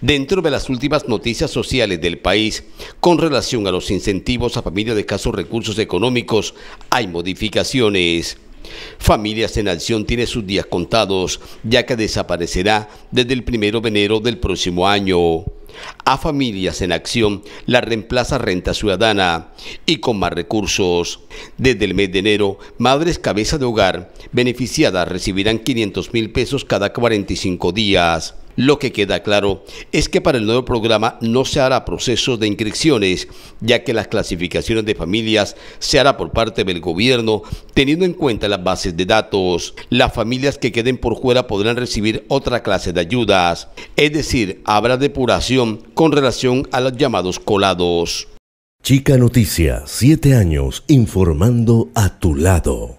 dentro de las últimas noticias sociales del país. Con relación a los incentivos a familias de escasos recursos económicos, hay modificaciones. Familias en Acción tiene sus días contados, ya que desaparecerá desde el primero de enero del próximo año. A Familias en Acción la reemplaza Renta Ciudadana y con más recursos. Desde el mes de enero, madres cabeza de hogar beneficiadas recibirán 500 mil pesos cada 45 días. Lo que queda claro es que para el nuevo programa no se hará procesos de inscripciones, ya que las clasificaciones de familias se hará por parte del gobierno, teniendo en cuenta las bases de datos. Las familias que queden por fuera podrán recibir otra clase de ayudas, es decir, habrá depuración con relación a los llamados colados. Chica Noticia, 7 años informando a tu lado.